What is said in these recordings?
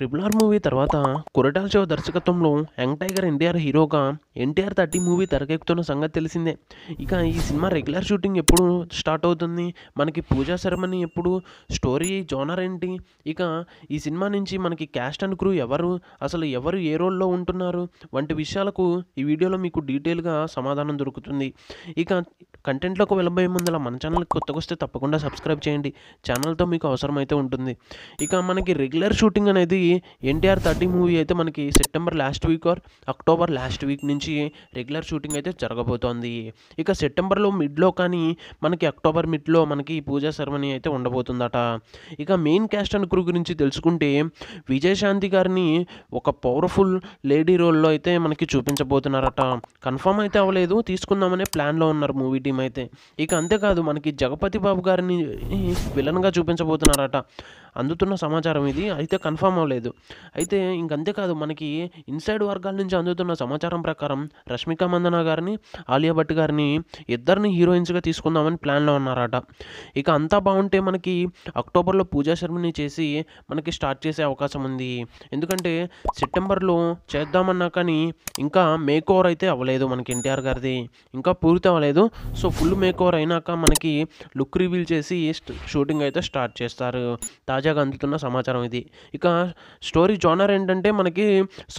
triple R movie తర్వాత కురటాల్ శివ దర్శకత్వంలో young tiger NTR హీరోగా ఎన్టీఆర్ థర్టీ మూవీ తెరకెక్కుతున్న సంగతి తెలిసిందే ఇక ఈ సినిమా రెగ్యులర్ షూటింగ్ ఎప్పుడు స్టార్ట్ అవుతుంది మనకి పూజా సెరమనీ ఎప్పుడు స్టోరీ జోనర్ ఏంటి ఇక ఈ సినిమా నుంచి మనకి క్యాస్ట్ అండ్ క్రూ ఎవరు అసలు ఎవరు ఏ రోల్లో ఉంటున్నారు వంటి విషయాలకు ఈ వీడియోలో మీకు డీటెయిల్గా సమాధానం దొరుకుతుంది ఇక కంటెంట్లోకి వెళ్ళబోయే ముందల మన ఛానల్ కొత్తగా వస్తే తప్పకుండా సబ్స్క్రైబ్ చేయండి ఛానల్తో మీకు అవసరమైతే ఉంటుంది ఇక మనకి రెగ్యులర్ షూటింగ్ అనేది ఎన్టీఆర్ థర్టీ మూవీ అయితే మనకి September last week or October last week నుంచి రెగ్యులర్ షూటింగ్ అయితే జరగబోతోంది ఇక సెప్టెంబర్లో మిడ్లో కానీ మనకి అక్టోబర్ మిడ్లో మనకి పూజా సెరమనీ అయితే ఉండబోతుందట ఇక మెయిన్ క్యాస్ట్ అండ్ క్రూ గురించి తెలుసుకుంటే విజయశాంతి గారిని ఒక పవర్ఫుల్ లేడీ రోల్లో అయితే మనకి చూపించబోతున్నారట కన్ఫర్మ్ అయితే అవ్వలేదు తీసుకుందామనే ప్లాన్లో ఉన్నారు మూవీ టీం అయితే ఇక అంతేకాదు మనకి జగపతి బాబు గారిని విలన్గా చూపించబోతున్నారట అందుతున్న సమాచారం ఇది అయితే కన్ఫర్మ్ అవ్వలేదు లేదు అయితే ఇంకంతేకాదు మనకి ఇన్సైడ్ వర్గాల నుంచి అందుతున్న సమాచారం ప్రకారం రష్మిక మందన గారిని ఆలియా భట్ గారిని ఇద్దరిని హీరోయిన్స్గా తీసుకుందామని ప్లాన్లో ఉన్నారట ఇక అంతా బాగుంటే మనకి అక్టోబర్లో పూజా శర్మని చేసి మనకి స్టార్ట్ చేసే అవకాశం ఉంది ఎందుకంటే సెప్టెంబర్లో చేద్దామన్నా కానీ ఇంకా మేక్ ఓవర్ అయితే అవ్వలేదు మనకి ఎన్టీఆర్ గారిది ఇంకా పూర్తి అవ్వలేదు సో ఫుల్ మేక్ ఓవర్ అయినాక మనకి లుక్ రివీల్ చేసి షూటింగ్ అయితే స్టార్ట్ చేస్తారు తాజాగా అందుతున్న సమాచారం ఇది ఇక స్టోరీ జోనర్ ఏంటంటే మనకి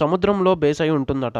సముద్రంలో బేస్ అయి ఉంటుందట